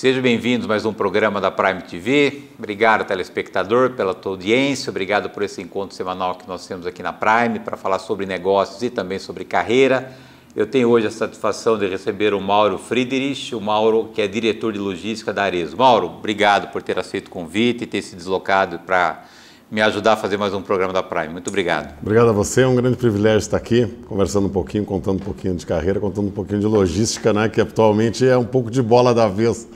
Sejam bem-vindos mais um programa da Prime TV. Obrigado, telespectador, pela tua audiência. Obrigado por esse encontro semanal que nós temos aqui na Prime para falar sobre negócios e também sobre carreira. Eu tenho hoje a satisfação de receber o Mauro Friedrich, o Mauro que é diretor de logística da Arezzo. Mauro, obrigado por ter aceito o convite e ter se deslocado para me ajudar a fazer mais um programa da Prime. Muito obrigado. Obrigado a você, é um grande privilégio estar aqui, conversando um pouquinho, contando um pouquinho de carreira, contando um pouquinho de logística, né, que atualmente é um pouco de bola da vez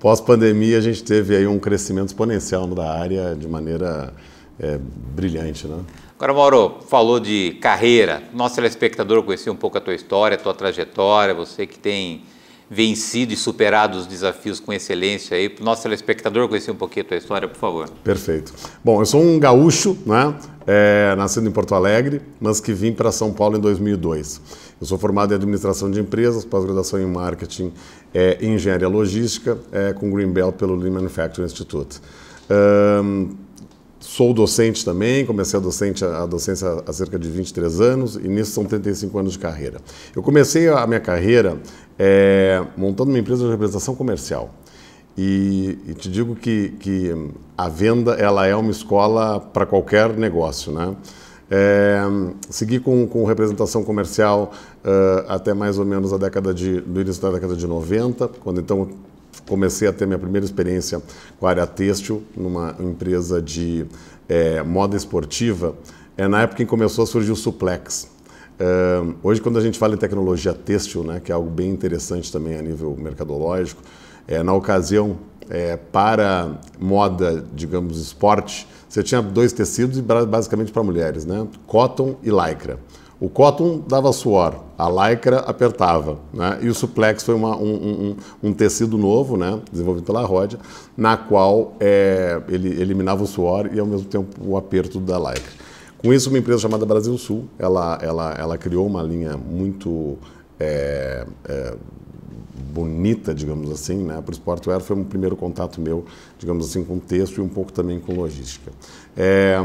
Pós-pandemia, a gente teve aí um crescimento exponencial da área de maneira é, brilhante. Né? Agora, Mauro, falou de carreira. Nosso telespectador conhecia um pouco a tua história, a tua trajetória, você que tem vencido e superado os desafios com excelência aí. Para o nosso telespectador conhecer um pouquinho a tua história, por favor. Perfeito. Bom, eu sou um gaúcho, né? É, nascido em Porto Alegre, mas que vim para São Paulo em 2002. Eu sou formado em administração de empresas, pós-graduação em marketing é engenharia logística é, com Greenbelt pelo Lean Manufacturing Institute. Um, sou docente também, comecei a, docente, a docência há cerca de 23 anos e nisso são 35 anos de carreira. Eu comecei a minha carreira é, montando uma empresa de representação comercial. E, e te digo que, que, a venda ela é uma escola para qualquer negócio, né? É, segui com, com representação comercial uh, até mais ou menos a década de, do início da década de 90, quando então comecei a ter minha primeira experiência com a área têxtil, numa empresa de é, moda esportiva. É na época em que começou a surgir o suplex. Uh, hoje, quando a gente fala em tecnologia têxtil, né, que é algo bem interessante também a nível mercadológico, é, na ocasião, é, para moda, digamos, esporte, você tinha dois tecidos basicamente para mulheres, né? Cotton e lycra. O cotton dava suor, a lycra apertava, né? E o suplex foi uma, um, um, um, tecido novo, né? Desenvolvido pela Rodia, na qual é, ele eliminava o suor e ao mesmo tempo o aperto da lycra. Com isso, uma empresa chamada Brasil Sul, ela, ela, ela criou uma linha muito é, é, bonita, digamos assim, né? Para o Sportware foi um primeiro contato meu, digamos assim, com texto e um pouco também com logística. É,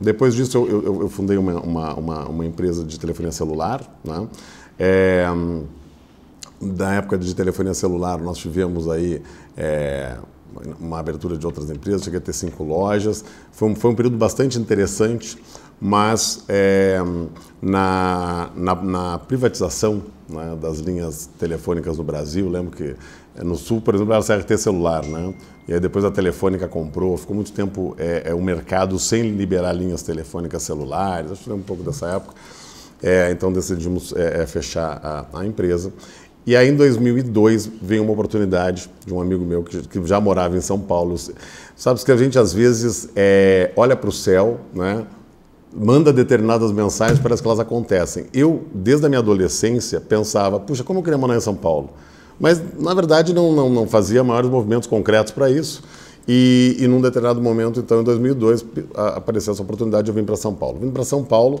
depois disso, eu, eu, eu fundei uma, uma, uma, empresa de telefonia celular, né? É, da época de telefonia celular, nós tivemos aí é, uma abertura de outras empresas, cheguei a ter cinco lojas. Foi um, foi um período bastante interessante, mas é, na, na, na, privatização né, das linhas telefônicas no Brasil, lembro que é, no Sul, por exemplo, era a CRT celular, né? E aí depois a Telefônica comprou, ficou muito tempo é, é o mercado sem liberar linhas telefônicas celulares, acho que um pouco dessa época. É, então decidimos é, é fechar a, a, empresa. E aí em 2002 veio uma oportunidade de um amigo meu que, que já morava em São Paulo. Sabe que a gente às vezes é, olha para o céu, né? manda determinadas mensagens, parece que elas acontecem. Eu, desde a minha adolescência, pensava, puxa, como eu queria morar em São Paulo? Mas, na verdade, não, não, não fazia maiores movimentos concretos para isso. E, e num determinado momento, então, em 2002, apareceu essa oportunidade de eu vir para São Paulo. Vindo para São Paulo,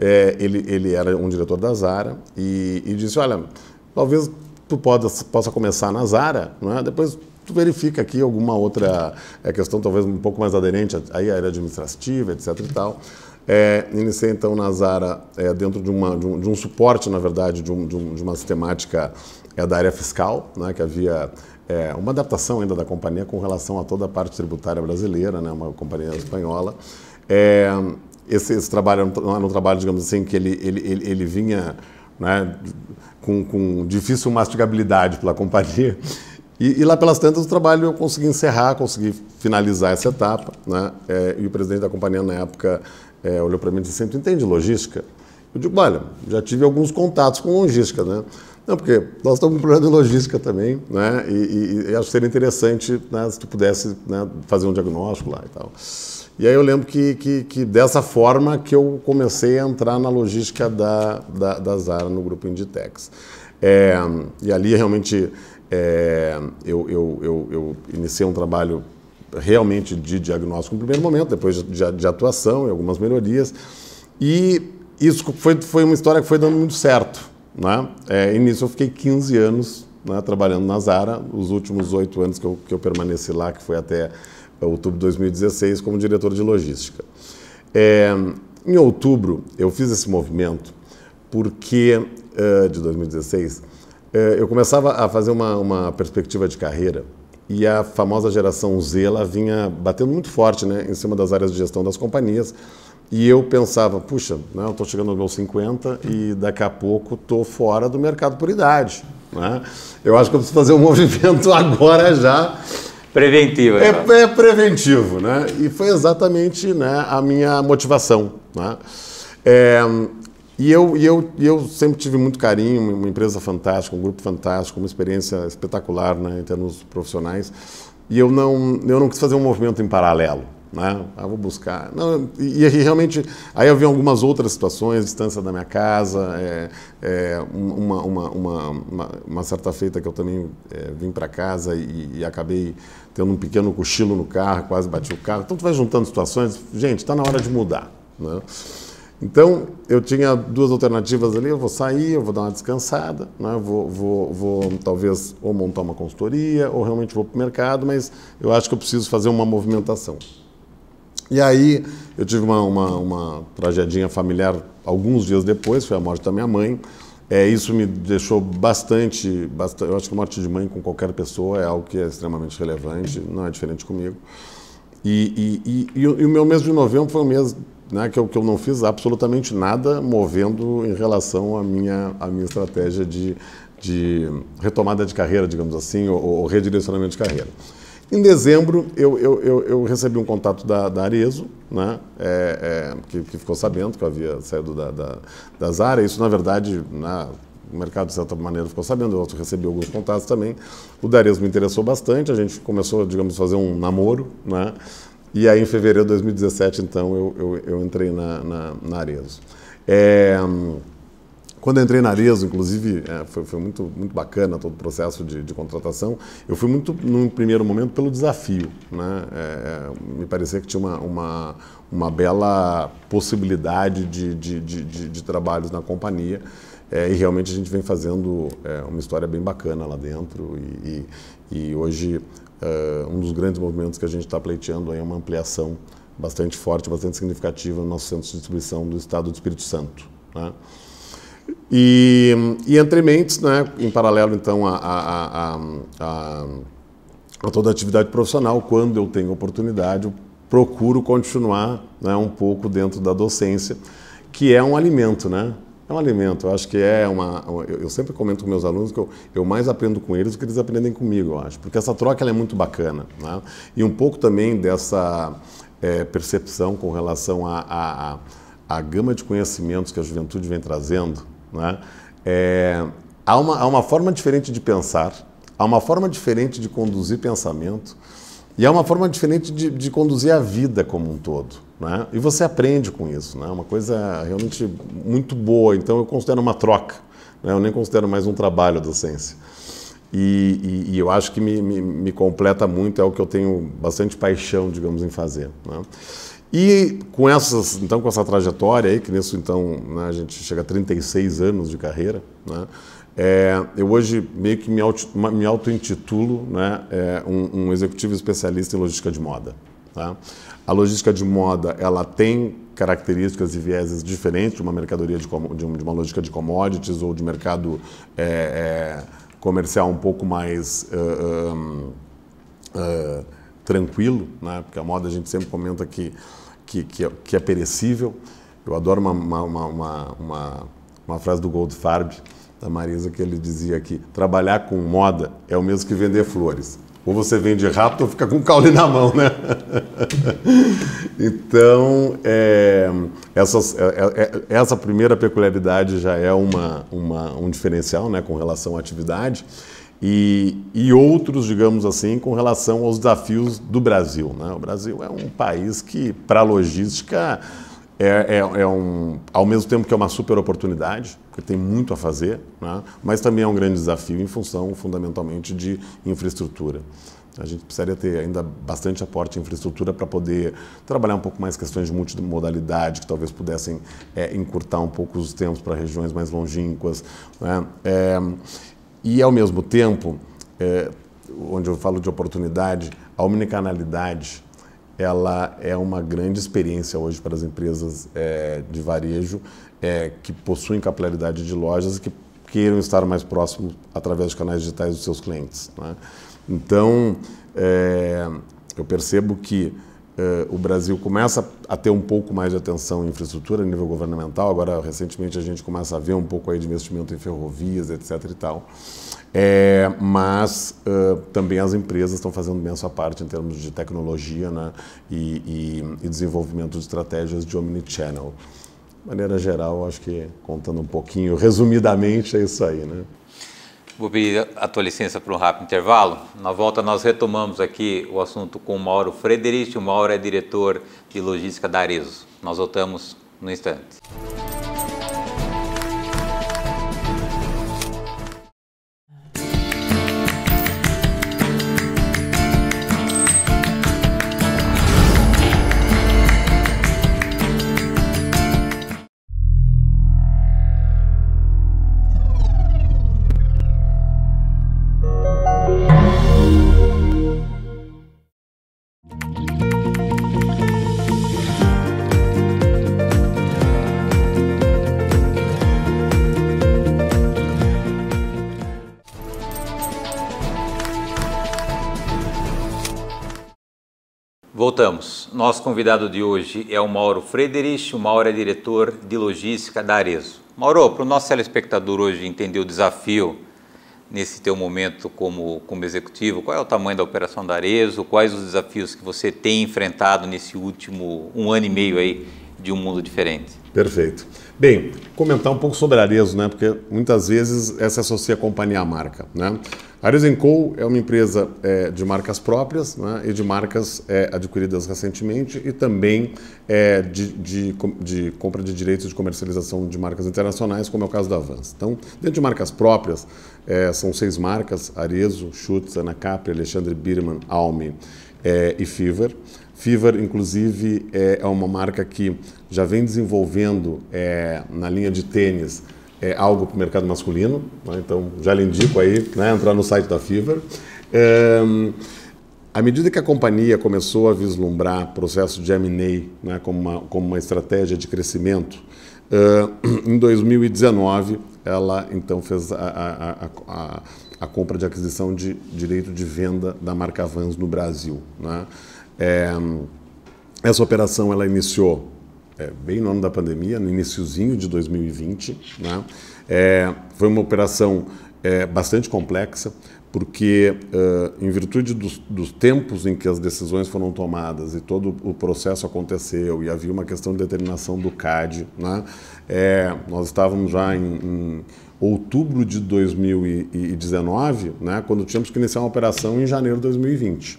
é, ele, ele era um diretor da Zara e, e disse, olha, talvez tu possa, possa começar na Zara, né? depois tu verifica aqui alguma outra é, questão talvez um pouco mais aderente aí à área administrativa, etc e tal. É, iniciei então na Zara é, dentro de, uma, de, um, de, um, suporte, na verdade, de, um, um, de, uma sistemática é, da área fiscal, né, que havia é, uma adaptação ainda da companhia com relação a toda a parte tributária brasileira, né, uma companhia espanhola. É, esse, esse, trabalho era um, trabalho, digamos assim, que ele, ele, ele, ele vinha né, com, com difícil mastigabilidade pela companhia. E, e, lá pelas tantas o trabalho eu consegui encerrar, consegui finalizar essa etapa, né? É, e o presidente da companhia na época é, olhou para mim e disse assim, tu entende logística? Eu digo, olha, já tive alguns contatos com logística, né? Não, porque nós estamos com um problema de logística também, né? E, e, e acho que seria interessante né, se tu pudesse né, fazer um diagnóstico lá e tal. E aí eu lembro que, que, que dessa forma que eu comecei a entrar na logística da, da, da Zara no grupo Inditex. É, e ali realmente é, eu, eu, eu, eu iniciei um trabalho realmente de diagnóstico no primeiro momento, depois de, de atuação e algumas melhorias. E isso foi, foi uma história que foi dando muito certo. Né? É, e nisso eu fiquei 15 anos né, trabalhando na Zara, os últimos oito anos que eu, que eu permaneci lá, que foi até outubro de 2016, como diretor de logística. É, em outubro, eu fiz esse movimento porque, de 2016, eu começava a fazer uma, uma perspectiva de carreira e a famosa geração Z ela vinha batendo muito forte né, em cima das áreas de gestão das companhias. E eu pensava, puxa, né, eu estou chegando aos meus 50 e daqui a pouco estou fora do mercado por idade. Né? Eu acho que eu preciso fazer um movimento agora já. Preventivo. Né? É, é, preventivo, né? E foi exatamente né, a minha motivação. Né? É, e eu, e eu, e eu sempre tive muito carinho, uma empresa fantástica, um grupo fantástico, uma experiência espetacular né, em termos profissionais. E eu não, eu não quis fazer um movimento em paralelo. Né? Ah, vou buscar. Não, e, e, realmente, aí eu vi algumas outras situações, distância da minha casa, é, é, uma, uma, uma, uma, certa feita que eu também é, vim para casa e, e, acabei tendo um pequeno cochilo no carro, quase bati o carro. Então tu vai juntando situações, gente, está na hora de mudar. Né? Então, eu tinha duas alternativas ali, eu vou sair, eu vou dar uma descansada, né? vou, vou, vou talvez ou montar uma consultoria, ou realmente vou para o mercado, mas eu acho que eu preciso fazer uma movimentação. E aí, eu tive uma, uma, uma tragedinha familiar alguns dias depois, foi a morte da minha mãe, é, isso me deixou bastante, bastante. Eu acho que a morte de mãe com qualquer pessoa é algo que é extremamente relevante, não é diferente comigo. E, e, e, e o meu mês de novembro foi um mês né, que, eu, que eu não fiz absolutamente nada movendo em relação à minha, à minha estratégia de, de retomada de carreira, digamos assim, ou, ou redirecionamento de carreira. Em dezembro, eu, eu, eu, eu, recebi um contato da, da Arezo, né? É, é, que, que, ficou sabendo que eu havia saído da, da, da Zara. Isso, na verdade, na, o mercado, de certa maneira, ficou sabendo. Eu recebi alguns contatos também. O da Arezo me interessou bastante. A gente começou, digamos, a fazer um namoro. Né? E aí, em fevereiro de 2017, então, eu, eu, eu entrei na, na, na É, quando eu entrei na Arezzo inclusive, é, foi, foi, muito, muito bacana todo o processo de, de, contratação. Eu fui muito, num primeiro momento, pelo desafio. Né? É, é me parecia que tinha uma, uma, uma bela possibilidade de, de, de, de trabalhos na companhia. É, e realmente a gente vem fazendo é, uma história bem bacana lá dentro. E, e, e hoje eh, um dos grandes movimentos que a gente está pleiteando é uma ampliação bastante forte, bastante significativa no nosso centro de distribuição do estado do Espírito Santo. Né? E, e, entre mentes, né, em paralelo então a, a, a, a, toda a atividade profissional, quando eu tenho oportunidade, eu procuro continuar né, um pouco dentro da docência, que é um alimento, né? é um alimento. Eu acho que é uma. Eu sempre comento com meus alunos que eu, eu mais aprendo com eles do que eles aprendem comigo, eu acho. Porque essa troca é muito bacana. Né? E um pouco também dessa é, percepção com relação à a, a, a, gama de conhecimentos que a juventude vem trazendo. Né? É, há, uma, há uma forma diferente de pensar, há uma forma diferente de conduzir pensamento. E há uma forma diferente de, de conduzir a vida como um todo. Né? E você aprende com isso, né? uma coisa realmente muito boa. Então eu considero uma troca, né? eu nem considero mais um trabalho a docência. E, e, e, eu acho que me, me, me, completa muito, é o que eu tenho bastante paixão, digamos, em fazer. Né? E com essas, então, com essa trajetória aí, que nisso então né, a gente chega a 36 anos de carreira, né? É, eu hoje meio que me, auto, me auto-intitulo né, é, um, um executivo especialista em logística de moda. Tá? A logística de moda ela tem características e vieses diferentes de uma mercadoria de, de uma logística de commodities ou de mercado é, é, comercial um pouco mais uh, uh, tranquilo, né? porque a moda a gente sempre comenta que, que, que, é, que é perecível. Eu adoro uma, uma, uma, uma, uma frase do Goldfarb, da Marisa, que ele dizia que trabalhar com moda é o mesmo que vender flores ou você vende rápido ou fica com o caule na mão, né? então, é, essas, é, é, é, essa primeira peculiaridade já é uma, uma, um diferencial né, com relação à atividade. E, e outros, digamos assim, com relação aos desafios do Brasil. Né? O Brasil é um país que, para logística, é, é, é, um, ao mesmo tempo que é uma super oportunidade, porque tem muito a fazer, né? mas também é um grande desafio em função fundamentalmente de infraestrutura. A gente precisaria ter ainda bastante aporte em infraestrutura para poder trabalhar um pouco mais questões de multimodalidade, que talvez pudessem é, encurtar um pouco os tempos para regiões mais longínquas. Né? É, e, ao mesmo tempo, é, onde eu falo de oportunidade, a omnicanalidade ela é uma grande experiência hoje para as empresas é, de varejo é, que possuem capilaridade de lojas e que queiram estar mais próximos através dos canais digitais dos seus clientes. Né? Então, é, eu percebo que eh, o Brasil começa a ter um pouco mais de atenção em infraestrutura a nível governamental. Agora, recentemente, a gente começa a ver um pouco aí de investimento em ferrovias, etc. e tal. É, mas uh, também as empresas estão fazendo bem a sua parte em termos de tecnologia né, e, e, e, desenvolvimento de estratégias de omnichannel. De maneira geral, acho que contando um pouquinho, resumidamente, é isso aí. Né? Vou pedir a tua licença para um rápido intervalo. Na volta nós retomamos aqui o assunto com o Mauro Frederich. O Mauro é diretor de logística da Arezo. Nós voltamos no instante. Voltamos. Nosso convidado de hoje é o Mauro Frederich. O Mauro é diretor de logística da Arezo. Mauro, para o nosso telespectador hoje entender o desafio nesse teu momento como, como executivo, qual é o tamanho da operação da Arezo, quais os desafios que você tem enfrentado nesse último um ano e meio aí de um mundo diferente? Perfeito. Bem, comentar um pouco sobre a né? Porque muitas vezes essa associa a companhia à marca, né? A é uma empresa é, de marcas próprias né? e de marcas é, adquiridas recentemente e também é, de, de, de, compra de direitos de comercialização de marcas internacionais, como é o caso da Vans. Então, dentro de marcas próprias, é, são seis marcas, Arezo, Schutz, Capri, Alexandre Birman, Alme é, e Fever. Fever, inclusive, é, é uma marca que já vem desenvolvendo é, na linha de tênis é, algo para o mercado masculino. Né? Então, já lhe indico aí, né? entrar no site da Fever. É, à medida que a companhia começou a vislumbrar processo de M&A né, como, uma, como uma estratégia de crescimento, é, em 2019 ela então fez a, a, a, a, compra de aquisição de direito de venda da marca Vans no Brasil. Né? É, essa operação ela iniciou é, bem no ano da pandemia, no iníciozinho de 2020. Né? É, foi uma operação é, bastante complexa, porque uh, em virtude dos, dos, tempos em que as decisões foram tomadas e todo o processo aconteceu e havia uma questão de determinação do CAD, né? é, nós estávamos já em, em, outubro de 2019, né? quando tínhamos que iniciar uma operação em janeiro de 2020.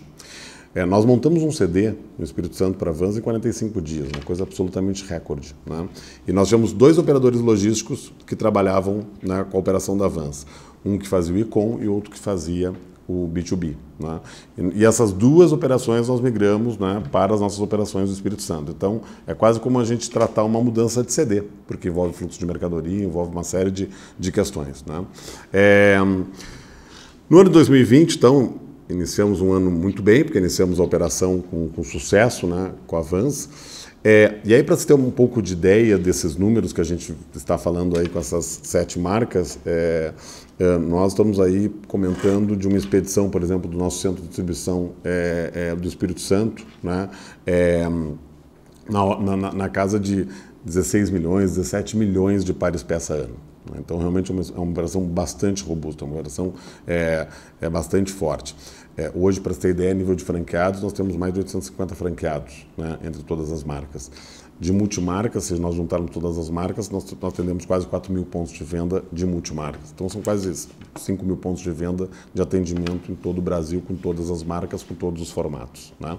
É, nós montamos um CD no Espírito Santo para vans em 45 dias, uma coisa absolutamente recorde. Né? E nós tínhamos dois operadores logísticos que trabalhavam né, com a operação da vans. Um que fazia o ICOM e outro que fazia o B2B. Né? E essas duas operações nós migramos né, para as nossas operações do Espírito Santo. Então, é quase como a gente tratar uma mudança de CD, porque envolve fluxo de mercadoria, envolve uma série de, de questões. Né? É... No ano de 2020, então, iniciamos um ano muito bem, porque iniciamos a operação com, com sucesso, né, com avanço. É, e aí, para você ter um pouco de ideia desses números que a gente está falando aí com essas sete marcas, é, é, nós estamos aí comentando de uma expedição, por exemplo, do nosso centro de distribuição é, é, do Espírito Santo, né, é, na, na, na casa de 16 milhões, 17 milhões de pares peça ano. Né? Então, realmente, é, é uma operação bastante robusta, é uma operação é, é bastante forte. É, hoje, para você ter ideia, nível de franqueados, nós temos mais de 850 franqueados né, entre todas as marcas. De multimarcas, se nós juntarmos todas as marcas, nós, nós atendemos quase 4 mil pontos de venda de multimarcas. Então, são quase 5 mil pontos de venda de atendimento em todo o Brasil, com todas as marcas, com todos os formatos. Né?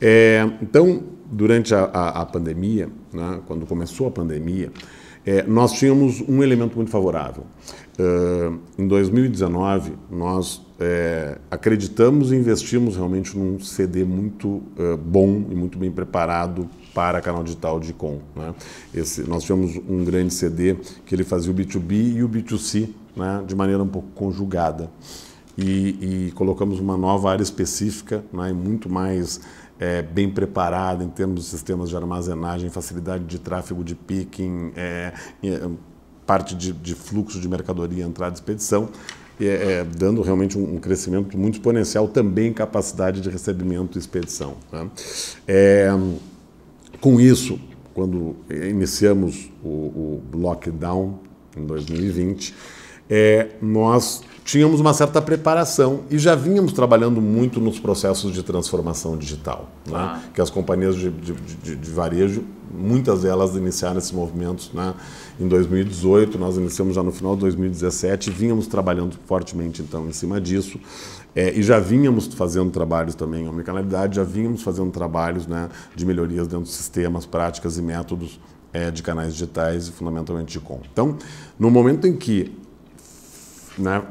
É, então, durante a, a, a pandemia, né, quando começou a pandemia, é, nós tínhamos um elemento muito favorável. Uh, em 2019, nós é, acreditamos e investimos realmente num CD muito uh, bom e muito bem preparado para canal digital de com. Né? Esse, nós tivemos um grande CD que ele fazia o B2B e o B2C né? de maneira um pouco conjugada. E, e colocamos uma nova área específica né? e muito mais é, bem preparada em termos de sistemas de armazenagem, facilidade de tráfego de picking, é, é parte de, de, fluxo de mercadoria, entrada e expedição, é, é, dando realmente um, um, crescimento muito exponencial também em capacidade de recebimento e expedição. Tá? com isso, quando iniciamos o, o lockdown em 2020, nós tínhamos uma certa preparação e já vínhamos trabalhando muito nos processos de transformação digital, né? ah. que as companhias de, de, de, de, varejo, muitas delas iniciaram esses movimentos né? em 2018, nós iniciamos já no final de 2017, vínhamos trabalhando fortemente então em cima disso. É, e já vínhamos fazendo trabalhos também em omnicanalidade, já vínhamos fazendo trabalhos né, de melhorias dentro dos sistemas, práticas e métodos é, de canais digitais e fundamentalmente de com. Então, no momento em que né,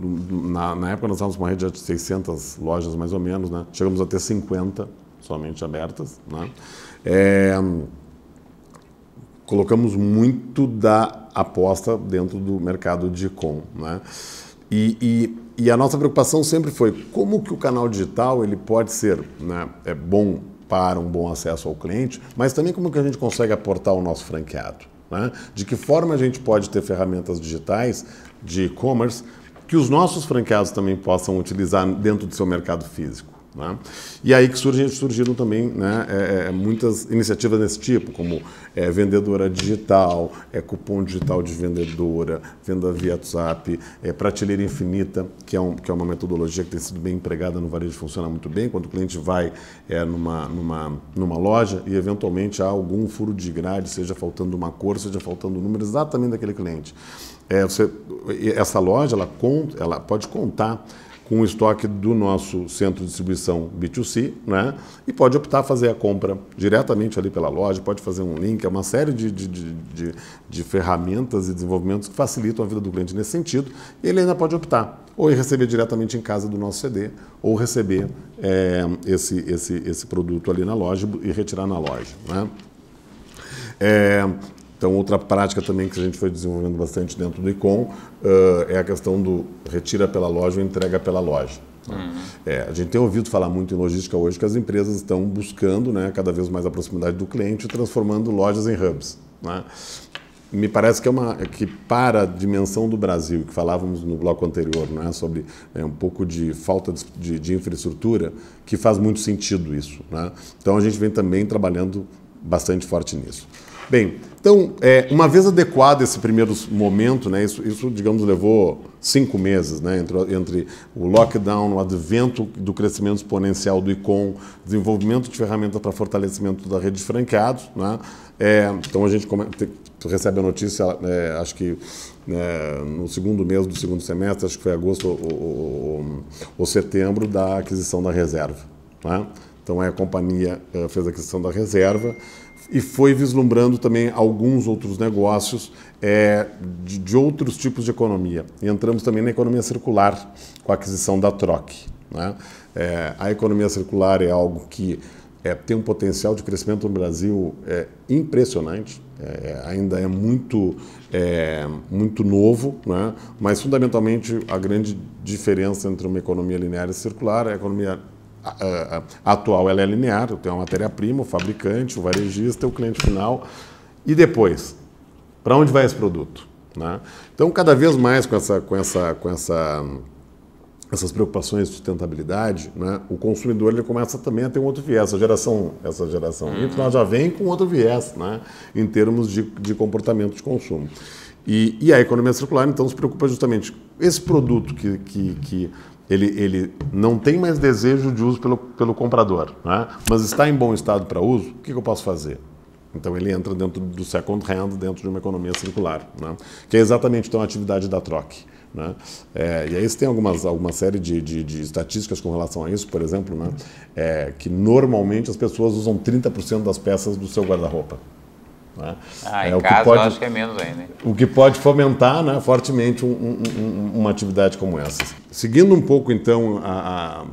na, na, época nós estávamos com uma rede de 600 lojas mais ou menos, né? chegamos a ter 50 somente abertas. Né? É, colocamos muito da aposta dentro do mercado de com, né? E, e, e, a nossa preocupação sempre foi como que o canal digital ele pode ser né, é bom para um bom acesso ao cliente, mas também como que a gente consegue aportar o nosso franqueado. Né? De que forma a gente pode ter ferramentas digitais de e-commerce que os nossos franqueados também possam utilizar dentro do seu mercado físico? Né? E aí que surgiram também né, é, é, é, muitas iniciativas desse tipo, como é, vendedora digital, é, cupom digital de vendedora, venda via WhatsApp, é, prateleira infinita, que é, um, que é uma metodologia que tem sido bem empregada no varejo, funciona muito bem. Quando o cliente vai é, numa, numa, numa loja e eventualmente há algum furo de grade, seja faltando uma cor, seja faltando o número exatamente daquele cliente. É, você, essa loja ela, conta, ela pode contar com o estoque do nosso centro de distribuição B2C, né? E pode optar fazer a compra diretamente ali pela loja, pode fazer um link, é uma série de, de, de, de ferramentas e desenvolvimentos que facilitam a vida do cliente nesse sentido. ele ainda pode optar ou receber diretamente em casa do nosso CD, ou receber é, esse, esse, esse produto ali na loja e retirar na loja, né? É, então, outra prática também que a gente foi desenvolvendo bastante dentro do ICOM uh, é a questão do retira pela loja ou entrega pela loja. Então, uhum. É, a gente tem ouvido falar muito em logística hoje que as empresas estão buscando né, cada vez mais a proximidade do cliente transformando lojas em hubs. Né? Me parece que é uma que para a dimensão do Brasil que falávamos no bloco anterior, né, sobre é, um pouco de falta de, de, de, infraestrutura, que faz muito sentido isso. Né? Então a gente vem também trabalhando bastante forte nisso. Bem, então, é, uma vez adequado esse primeiro momento, né, isso, isso, digamos, levou cinco meses, né, entre, entre, o lockdown, o advento do crescimento exponencial do ICOM, desenvolvimento de ferramentas para fortalecimento da rede de franqueados. Né, é, então, a gente come, te, recebe a notícia, é, acho que é, no segundo mês do segundo semestre, acho que foi agosto ou, setembro, da aquisição da reserva. Né? Então, a companhia é, fez a aquisição da reserva, e foi vislumbrando também alguns outros negócios é, de, de, outros tipos de economia. E entramos também na economia circular com a aquisição da troque Né? É, a economia circular é algo que é, tem um potencial de crescimento no Brasil é, impressionante. É, ainda é muito, é, muito novo, né? mas fundamentalmente a grande diferença entre uma economia linear e circular é a economia atual ela é linear, eu tenho a matéria-prima, o fabricante, o varejista, o cliente final. E depois, para onde vai esse produto? Né? Então, cada vez mais com essa, com essa, com essa essas preocupações de sustentabilidade, né, o consumidor ele começa também a ter um outro viés. Essa geração, essa geração Y ela já vem com outro viés né, em termos de, de comportamento de consumo. E, e a economia circular, então, se preocupa justamente esse produto que, que, que ele, ele não tem mais desejo de uso pelo, pelo comprador, né? mas está em bom estado para uso, o que, que eu posso fazer? Então ele entra dentro do second hand, dentro de uma economia circular, né? que é exatamente então a atividade da troca. Né? É, e aí você tem algumas, alguma série de, de, de, estatísticas com relação a isso, por exemplo, né? é, que normalmente as pessoas usam 30% das peças do seu guarda-roupa. Né? Ah, é, o caso, que pode, acho que é menos ainda. O que pode fomentar né, fortemente um, um, uma atividade como essa. Seguindo um pouco, então, a,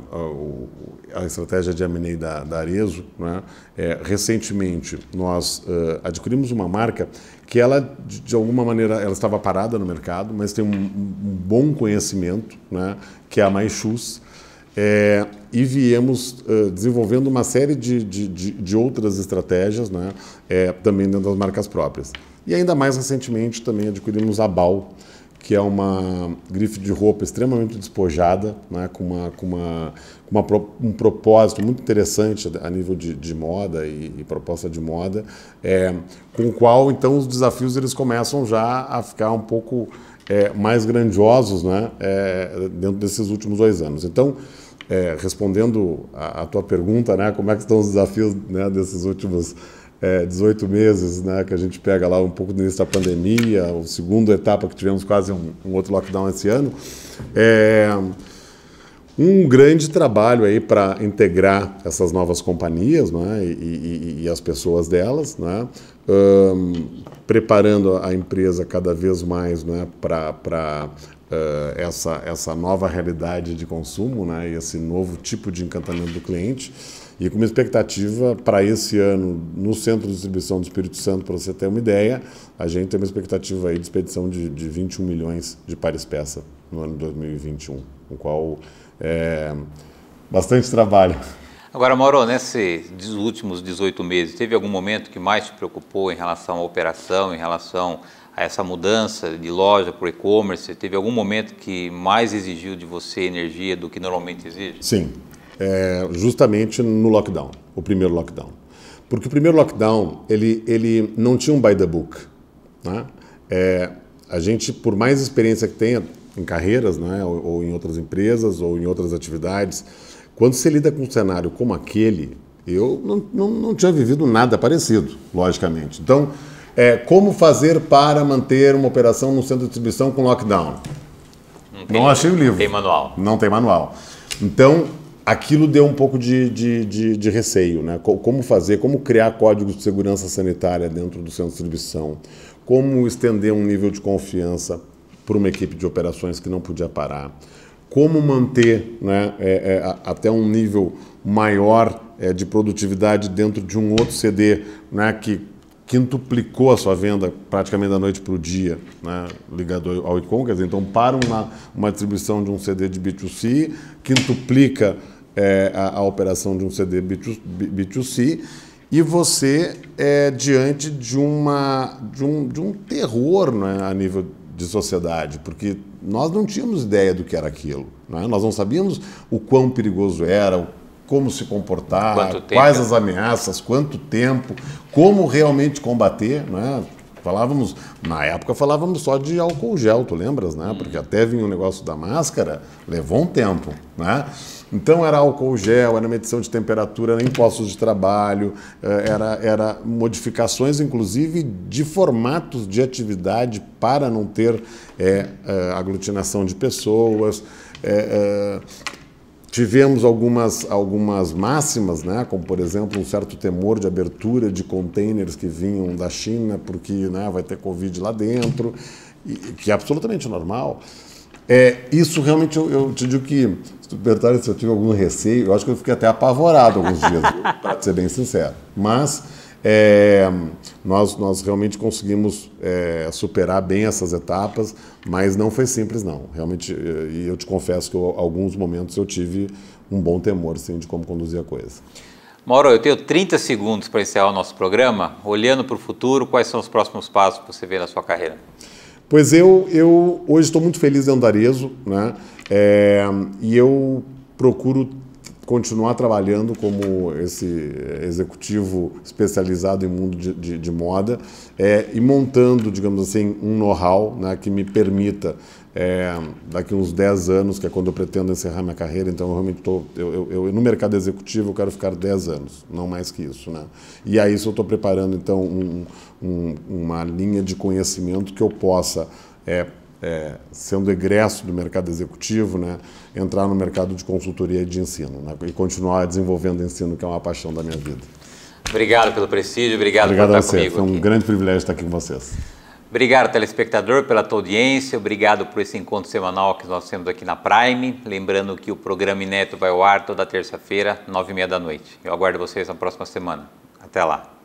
a, a estratégia de M&A da, da Arezo, né, é, recentemente nós uh, adquirimos uma marca que ela, de, de, alguma maneira, ela estava parada no mercado, mas tem um, bom conhecimento, né, que é a Mais Shoes, é, e viemos uh, desenvolvendo uma série de, de, de, de outras estratégias, né? É, também dentro das marcas próprias. E ainda mais recentemente também adquirimos a Bal, que é uma grife de roupa extremamente despojada, né, com, uma, com, uma, com uma, um propósito muito interessante a nível de, de moda e, e, proposta de moda, é, com o qual então os desafios eles começam já a ficar um pouco é, mais grandiosos né, é, dentro desses últimos dois anos. Então, é, respondendo a, a, tua pergunta, né, como é que estão os desafios né, desses últimos é, 18 meses, né, que a gente pega lá um pouco do início da pandemia, o segunda etapa que tivemos quase um, um outro lockdown esse ano, é um grande trabalho aí para integrar essas novas companhias, né, e, e, e as pessoas delas, né, um, preparando a empresa cada vez mais, né, para uh, essa, essa nova realidade de consumo né, e esse novo tipo de encantamento do cliente. E com uma expectativa para esse ano no Centro de Distribuição do Espírito Santo, para você ter uma ideia, a gente tem uma expectativa aí de expedição de, de 21 milhões de pares peça no ano de 2021, o qual é, bastante trabalho. Agora, Mauro, nesses últimos 18 meses, teve algum momento que mais te preocupou em relação à operação, em relação a essa mudança de loja para o e-commerce? Teve algum momento que mais exigiu de você energia do que normalmente exige? Sim, é, justamente no lockdown, o primeiro lockdown. Porque o primeiro lockdown, ele, ele não tinha um by the book. Né? É, a gente, por mais experiência que tenha em carreiras, né, ou, ou em outras empresas, ou em outras atividades, quando você lida com um cenário como aquele, eu não, não, não, tinha vivido nada parecido, logicamente. Então, é, como fazer para manter uma operação no centro de distribuição com lockdown. Não, tem, não achei o livro. Não tem manual. Não tem manual. Então, aquilo deu um pouco de, de, de, de, receio, né? Como fazer, como criar códigos de segurança sanitária dentro do centro de distribuição, como estender um nível de confiança para uma equipe de operações que não podia parar, como manter né, é, é, até um nível maior é, de produtividade dentro de um outro CD né, que quintuplicou a sua venda praticamente da noite para o dia, né, ligado ao Icon. Quer dizer, então, para uma, uma distribuição de um CD de B2C, quintuplica é, a, a, operação de um CD B2, B2C e você é diante de, uma, de, um, de um terror né, a nível de sociedade, porque nós não tínhamos ideia do que era aquilo. Né? Nós não sabíamos o quão perigoso era, como se comportar, quais as ameaças, quanto tempo, como realmente combater, né? Falávamos, na época falávamos só de álcool gel, tu lembras, né? Uhum. Porque até vinha o negócio da máscara, levou um tempo, né? Então era álcool gel, era medição de temperatura era em postos de trabalho, eh, era, era modificações, inclusive, de formatos de atividade para não ter é, aglutinação de pessoas. é, Tivemos algumas, algumas máximas, né? como por exemplo um certo temor de abertura de containers que vinham da China porque né, vai ter Covid lá dentro, e, que é absolutamente normal. É, isso realmente eu, eu te digo que, se tu perguntares se eu tive algum receio, eu acho que eu fiquei até apavorado alguns dias, para ser bem sincero. Mas é, nós, nós realmente conseguimos é, superar bem essas etapas, mas não foi simples, não. Realmente, é, e eu te confesso que eu, alguns momentos eu tive um bom temor sim, de como conduzir a coisa. Mauro, eu tenho 30 segundos para encerrar o nosso programa. Olhando para o futuro, quais são os próximos passos que você vê na sua carreira? Pois eu, eu hoje estou muito feliz em Andarezo, né? É, e eu procuro continuar trabalhando como esse executivo especializado em mundo de, de, de moda é, e montando, digamos assim, um know-how né, que me permita, é, daqui uns 10 anos, que é quando eu pretendo encerrar minha carreira, então eu realmente estou, eu, eu, eu, no mercado executivo eu quero ficar 10 anos, não mais que isso. Né? E aí isso eu estou preparando, então, um, um, uma linha de conhecimento que eu possa é, é, sendo egresso do mercado executivo, né, entrar no mercado de consultoria e de ensino né, e continuar desenvolvendo ensino, que é uma paixão da minha vida. Obrigado pelo prestígio, obrigado, obrigado por estar você. Foi um aqui. grande privilégio estar aqui com vocês. Obrigado, telespectador, pela tua audiência. Obrigado por esse encontro semanal que nós temos aqui na Prime. Lembrando que o programa Ineto vai ao ar toda terça-feira, nove e meia da noite. Eu aguardo vocês na próxima semana. Até lá.